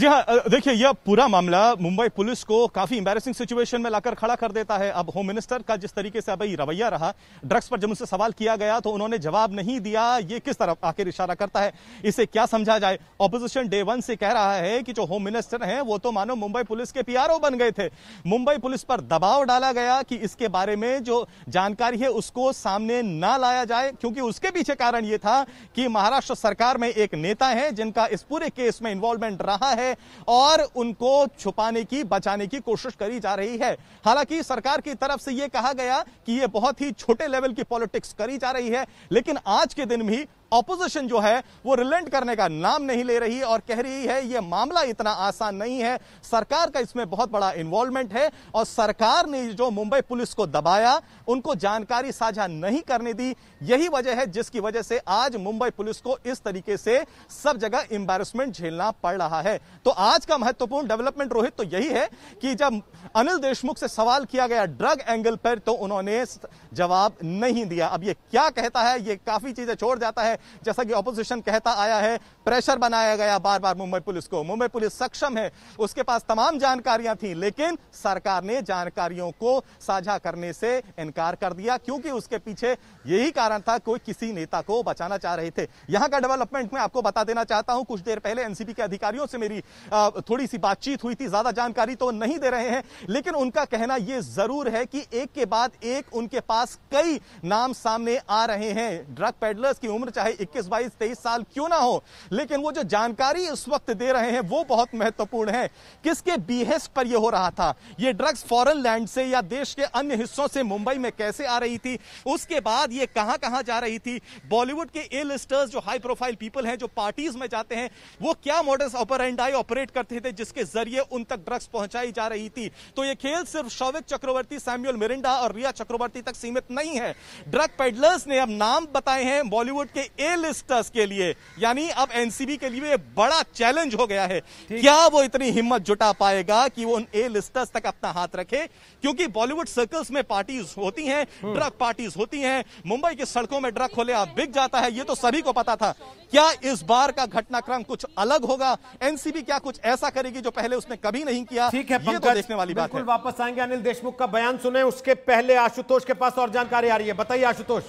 जी हाँ देखिए यह पूरा मामला मुंबई पुलिस को काफी इंबेरसिंग सिचुएशन में लाकर खड़ा कर देता है अब होम मिनिस्टर का जिस तरीके से अभी रवैया रहा ड्रग्स पर जब उनसे सवाल किया गया तो उन्होंने जवाब नहीं दिया ये किस तरफ आखिर इशारा करता है इसे क्या समझा जाए ऑपोजिशन डे वन से कह रहा है कि जो होम मिनिस्टर है वो तो मानो मुंबई पुलिस के पी बन गए थे मुंबई पुलिस पर दबाव डाला गया कि इसके बारे में जो जानकारी है उसको सामने ना लाया जाए क्योंकि उसके पीछे कारण ये था कि महाराष्ट्र सरकार में एक नेता है जिनका इस पूरे केस में इन्वॉल्वमेंट रहा है है और उनको छुपाने की बचाने की कोशिश करी जा रही है हालांकि सरकार की तरफ से यह कहा गया कि यह बहुत ही छोटे लेवल की पॉलिटिक्स करी जा रही है लेकिन आज के दिन भी ऑपोजिशन जो है वो रिलेंट करने का नाम नहीं ले रही और कह रही है ये मामला इतना आसान नहीं है सरकार का इसमें बहुत बड़ा इन्वॉल्वमेंट है और सरकार ने जो मुंबई पुलिस को दबाया उनको जानकारी साझा नहीं करने दी यही वजह है जिसकी वजह से आज मुंबई पुलिस को इस तरीके से सब जगह इंबेरसमेंट झेलना पड़ रहा है तो आज का महत्वपूर्ण डेवलपमेंट रोहित तो यही है कि जब अनिल देशमुख से सवाल किया गया ड्रग एंगल पर तो उन्होंने जवाब नहीं दिया अब ये क्या कहता है ये काफी चीजें छोड़ जाता है जैसा कि ऑपोजिशन कहता आया है प्रेशर बनाया गया बार बार मुंबई पुलिस को मुंबई पुलिस सक्षम है उसके पास तमाम जानकारियां थी लेकिन सरकार ने जानकारियों को साझा करने से इनकार कर दिया क्योंकि उसके पीछे यही कारण था कोई किसी नेता को बचाना चाह रहे थे यहां का डेवलपमेंट में आपको बता देना चाहता हूं कुछ देर पहले एनसीपी के अधिकारियों से मेरी थोड़ी सी बातचीत हुई थी ज्यादा जानकारी तो नहीं दे रहे हैं लेकिन उनका कहना यह जरूर है कि एक के बाद एक उनके पास कई नाम सामने आ रहे हैं ड्रग पेडलर्स की उम्र चाहे चाहे इक्कीस बाईस तेईस साल क्यों ना हो लेकिन वो जो जानकारी इस वक्त दे रहे हैं वो बहुत महत्वपूर्ण है किसके बीहेस्ट पर यह हो रहा था ये ड्रग्स फॉरन लैंड से या देश के अन्य हिस्सों से मुंबई में कैसे आ रही थी उसके बाद ये कहां कहां जा रही थी बॉलीवुड के ए लिस्टर्स जो हाई प्रोफाइल पीपल हैं जो पार्टीज में जाते हैं वो क्या मॉडल्स ऑपर एंड आई ऑपरेट करते थे जिसके जरिए उन तक ड्रग्स पहुंचाई जा रही थी तो ये खेल सिर्फ शौविक चक्रवर्ती सैम्यूल मिरिंडा और रिया चक्रवर्ती तक सीमित नहीं है ड्रग पेडलर्स ने अब नाम बताए हैं बॉलीवुड के ए लिस्टर्स के लिए यानी अब एनसीबी के लिए बड़ा चैलेंज हो गया है क्या वो इतनी हिम्मत जुटा पाएगा कि वो उन ए लिस्टर्स तक अपना हाथ रखे क्योंकि बॉलीवुड सर्कल्स में पार्टीज होती हैं ड्रग हम्म। पार्टीज होती हैं मुंबई की सड़कों में ड्रग खोले आप बिक जाता है ये तो सभी को पता था क्या इस बार का घटनाक्रम कुछ अलग होगा एनसीबी क्या कुछ ऐसा करेगी जो पहले उसने कभी नहीं किया ठीक है ये तो देखने वाली बात है वापस आएंगे अनिल देशमुख का बयान सुने उसके पहले आशुतोष के पास और जानकारी आ रही है बताइए आशुतोष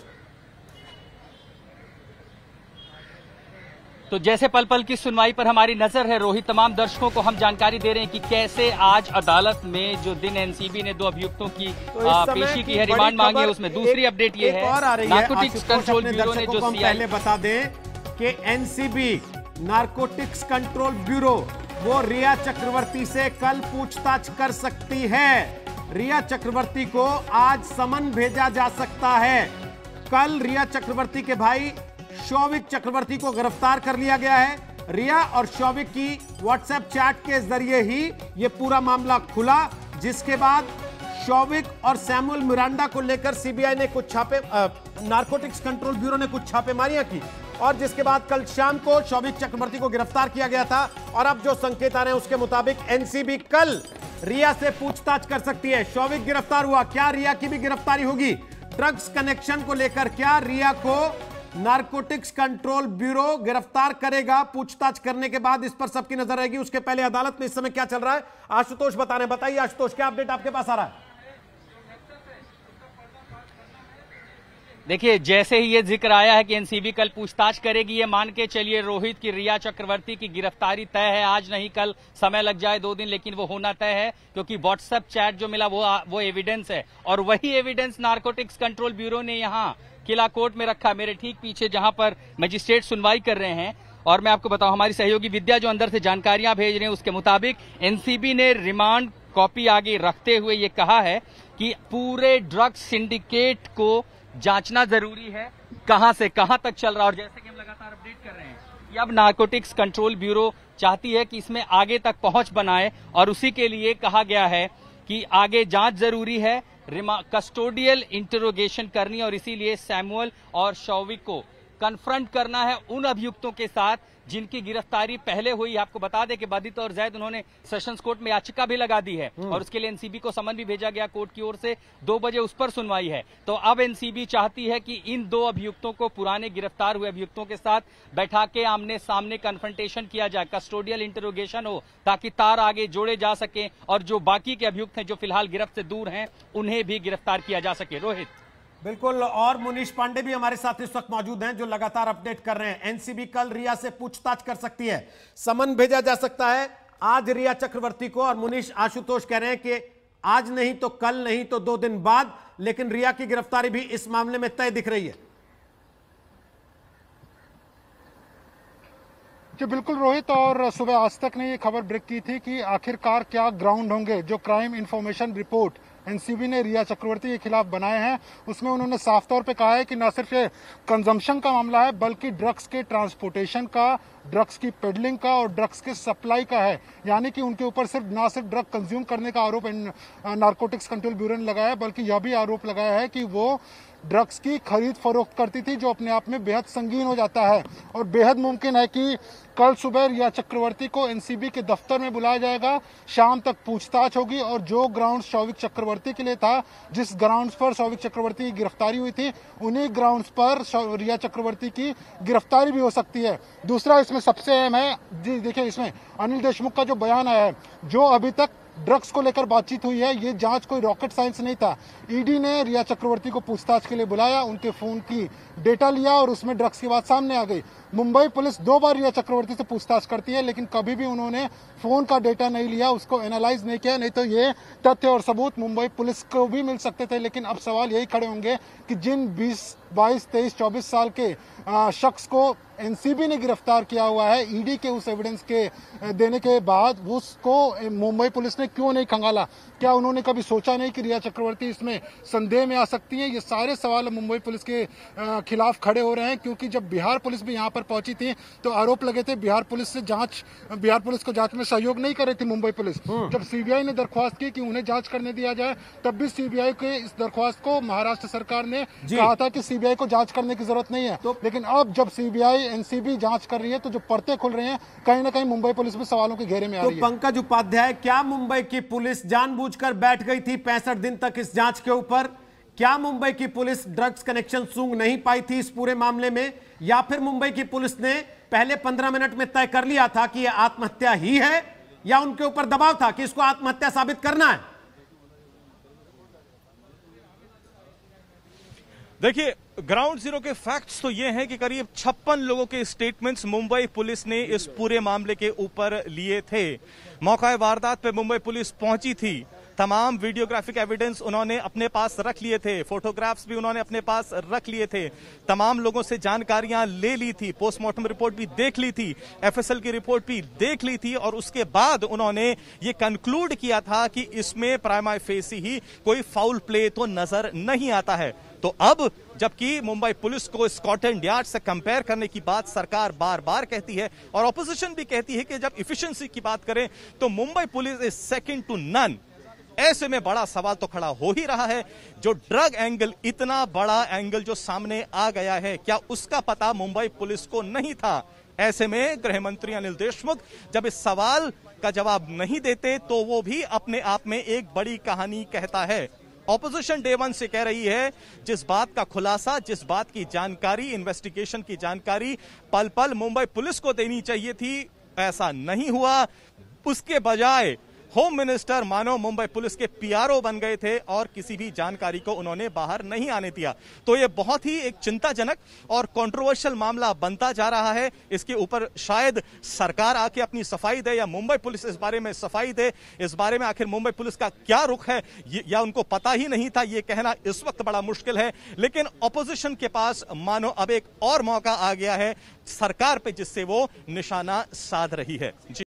तो जैसे पल पल की सुनवाई पर हमारी नजर है रोहित तमाम दर्शकों को हम जानकारी दे रहे हैं कि कैसे आज अदालत में जो दिन एनसीबी ने दो अभियुक्तों की तो पेशी की है रिमांड मांगी है उसमें दूसरी अपडेट ये है नार्कोटिक्स कंट्रोल ब्यूरो ने जो पहले बता दें कि एनसीबी नार्कोटिक्स कंट्रोल ब्यूरो वो रिया चक्रवर्ती से कल पूछताछ कर सकती है रिया चक्रवर्ती को आज समन भेजा जा सकता है कल रिया चक्रवर्ती के भाई शौविक चक्रवर्ती को गिरफ्तार कर लिया गया है रिया और शौविक की व्हाट्सएप चैट के जरिए ही यह पूरा मामला खुला जिसके बाद शौविक और सैमुअल मिरांडा को लेकर सीबीआई ने कुछ छापे नारकोटिक्स कंट्रोल ब्यूरो ने कुछ छापेमारियां की और जिसके बाद कल शाम को शौविक चक्रवर्ती को गिरफ्तार किया गया था और अब जो संकेत आ रहे हैं उसके मुताबिक एनसीबी कल रिया से पूछताछ कर सकती है शौविक गिरफ्तार हुआ क्या रिया की भी गिरफ्तारी होगी ड्रग्स कनेक्शन को लेकर क्या रिया को नारकोटिक्स कंट्रोल ब्यूरो गिरफ्तार करेगा पूछताछ करने के बाद इस पर सबकी नजर रहेगी उसके पहले अदालत में इस समय क्या चल रहा है आशुतोष बता रहे बताइए आशुतोष क्या अपडेट आपके पास आ रहा है देखिए जैसे ही ये जिक्र आया है कि एनसीबी कल पूछताछ करेगी ये मान के चलिए रोहित की रिया चक्रवर्ती की गिरफ्तारी तय है आज नहीं कल समय लग जाए दो दिन लेकिन वो होना तय है क्योंकि व्हाट्सएप चैट जो मिला वो वो एविडेंस है और वही एविडेंस नारकोटिक्स कंट्रोल ब्यूरो ने यहाँ किला कोर्ट में रखा मेरे ठीक पीछे जहां पर मजिस्ट्रेट सुनवाई कर रहे हैं और मैं आपको बताऊं हमारी सहयोगी विद्या जो अंदर से जानकारियां भेज रहे हैं उसके मुताबिक एनसीबी ने रिमांड कॉपी आगे रखते हुए ये कहा है कि पूरे ड्रग सिंडिकेट को जांचना जरूरी है कहां से कहां तक चल रहा है और जैसे कि हम लगातार अपडेट कर रहे हैं कि अब नार्कोटिक्स कंट्रोल ब्यूरो चाहती है कि इसमें आगे तक पहुंच बनाए और उसी के लिए कहा गया है कि आगे जांच जरूरी है कस्टोडियल इंटरोगेशन करनी और इसीलिए सैमुअल और शौविक को कन्फ्रंट करना है उन अभियुक्तों के साथ जिनकी गिरफ्तारी पहले हुई आपको बता दें कि बाधित और जैद उन्होंने सेशंस कोर्ट में याचिका भी लगा दी है हम्म। और उसके लिए एनसीबी को समन भी भेजा गया कोर्ट की ओर से दो बजे उस पर सुनवाई है तो अब एनसीबी चाहती है कि इन दो अभियुक्तों को पुराने गिरफ्तार हुए अभियुक्तों के साथ बैठा के आमने सामने कन्फ्रंटेशन किया जाए कस्टोडियल इंटरोगेशन हो ताकि तार आगे जोड़े जा सके और जो बाकी के अभियुक्त हैं जो फिलहाल गिरफ्त से दूर हैं उन्हें भी गिरफ्तार किया जा सके रोहित बिल्कुल और मुनीष पांडे भी हमारे साथ इस वक्त मौजूद हैं जो लगातार अपडेट कर रहे हैं एनसीबी कल रिया से पूछताछ कर सकती है समन भेजा जा सकता है आज रिया चक्रवर्ती को और मुनीष आशुतोष कह रहे हैं कि आज नहीं तो कल नहीं तो दो दिन बाद लेकिन रिया की गिरफ्तारी भी इस मामले में तय दिख रही है जी बिल्कुल रोहित और सुबह आज तक ने ये खबर ब्रेक की थी कि आखिरकार क्या ग्राउंड होंगे जो क्राइम इंफॉर्मेशन रिपोर्ट एनसीबी ने रिया चक्रवर्ती के खिलाफ बनाए हैं उसमें उन्होंने साफ तौर पर कहा है कि न सिर्फ ये कंजम्पशन का मामला है बल्कि ड्रग्स के ट्रांसपोर्टेशन का ड्रग्स की पेडलिंग का और ड्रग्स के सप्लाई का है यानी कि उनके ऊपर सिर्फ ना सिर्फ ड्रग कंज्यूम करने का आरोप नार्कोटिक्स कंट्रोल ब्यूरो ने लगाया है बल्कि यह भी आरोप लगाया है कि वो ड्रग्स की खरीद फरोख्त करती थी जो अपने आप में बेहद संगीन हो जाता है और बेहद मुमकिन है कि कल सुबह रिया चक्रवर्ती को एनसीबी के दफ्तर में बुलाया जाएगा शाम तक पूछताछ होगी और जो ग्राउंड शौविक चक्रवर्ती के लिए था जिस ग्राउंड पर शौविक चक्रवर्ती की गिरफ्तारी हुई थी उन्हीं ग्राउंड पर रिया चक्रवर्ती की गिरफ्तारी भी हो सकती है दूसरा इसमें सबसे अहम है जी देखिए इसमें अनिल देशमुख का जो बयान आया है जो अभी तक ड्रग्स को लेकर बातचीत हुई है ये जांच कोई रॉकेट साइंस नहीं था ईडी ने रिया चक्रवर्ती को पूछताछ के लिए बुलाया उनके फोन की डेटा लिया और उसमें ड्रग्स की बात सामने आ गई मुंबई पुलिस दो बार रिया चक्रवर्ती से पूछताछ करती है लेकिन कभी भी उन्होंने फोन का डेटा नहीं लिया उसको एनालाइज नहीं किया नहीं तो ये तथ्य और सबूत मुंबई पुलिस को भी मिल सकते थे लेकिन अब सवाल यही खड़े होंगे कि जिन बीस बाईस तेईस चौबीस साल के शख्स को एनसीबी ने गिरफ्तार किया हुआ है ईडी के उस एविडेंस के देने के बाद उसको मुंबई पुलिस ने क्यों नहीं खंगाला क्या उन्होंने कभी सोचा नहीं कि रिया चक्रवर्ती इसमें संदेह में आ सकती हैं ये सारे सवाल मुंबई पुलिस के खिलाफ खड़े हो रहे हैं क्योंकि जब बिहार पुलिस भी यहाँ पर पहुंची थी तो आरोप लगे थे बिहार पुलिस से जांच बिहार पुलिस को जांच में सहयोग नहीं कर रही थी मुंबई पुलिस हम्म। जब सीबीआई ने दरख्वास्त की कि उन्हें जांच करने दिया जाए तब भी सीबीआई के इस दरख्वास्त को महाराष्ट्र सरकार ने कहा था कि सीबीआई को जांच करने की जरूरत नहीं है तो लेकिन अब जब सीबीआई एनसीबी जांच कर रही है तो जो परते खुल रहे हैं कहीं ना कहीं मुंबई पुलिस में सवालों के घेरे में तो पंकज उपाध्याय क्या मुंबई की पुलिस जानबूझकर बैठ गई थी पैंसठ दिन तक इस जांच के ऊपर क्या मुंबई की पुलिस ड्रग्स कनेक्शन सूंघ नहीं पाई थी इस पूरे मामले में या फिर मुंबई की पुलिस ने पहले पंद्रह मिनट में तय कर लिया था कि यह आत्महत्या ही है या उनके ऊपर दबाव था कि इसको आत्महत्या साबित करना है देखिए ग्राउंड जीरो के फैक्ट्स तो ये हैं कि करीब छप्पन लोगों के स्टेटमेंट्स मुंबई पुलिस ने इस पूरे मामले के ऊपर लिए थे मौका वारदात पर मुंबई पुलिस पहुंची थी तमाम वीडियोग्राफिक एविडेंस उन्होंने अपने पास रख लिए थे फोटोग्राफ्स भी उन्होंने अपने पास रख लिए थे तमाम लोगों से जानकारियां ले ली थी पोस्टमार्टम रिपोर्ट भी देख ली थी एफएसएल की रिपोर्ट भी देख ली थी और उसके बाद उन्होंने ये कंक्लूड किया था कि इसमें प्राइमा फेसी ही कोई फाउल प्ले तो नजर नहीं आता है तो अब जबकि मुंबई पुलिस को स्कॉटलैंड यार्ड से कंपेयर करने की बात सरकार बार बार कहती है और ऑपोजिशन भी कहती है कि जब इफिशियंसी की बात करें तो Mumbai police is second to none ऐसे में बड़ा सवाल तो खड़ा हो ही रहा है जो ड्रग एंगल इतना बड़ा एंगल जो सामने आ गया है क्या उसका पता मुंबई पुलिस को नहीं था ऐसे में गृह मंत्री अनिल देशमुख जब इस सवाल का जवाब नहीं देते तो वो भी अपने आप में एक बड़ी कहानी कहता है ऑपोजिशन डे वन से कह रही है जिस बात का खुलासा जिस बात की जानकारी इन्वेस्टिगेशन की जानकारी पल पल मुंबई पुलिस को देनी चाहिए थी ऐसा नहीं हुआ उसके बजाय होम मिनिस्टर मानो मुंबई पुलिस के पीआरओ बन गए थे और किसी भी जानकारी को उन्होंने बाहर नहीं आने दिया तो ये बहुत ही एक चिंताजनक और कंट्रोवर्शियल मामला बनता जा रहा है इसके ऊपर शायद सरकार आके अपनी सफाई दे या मुंबई पुलिस इस बारे में सफाई दे इस बारे में आखिर मुंबई पुलिस का क्या रुख है या उनको पता ही नहीं था ये कहना इस वक्त बड़ा मुश्किल है लेकिन अपोजिशन के पास मानो अब एक और मौका आ गया है सरकार पे जिससे वो निशाना साध रही है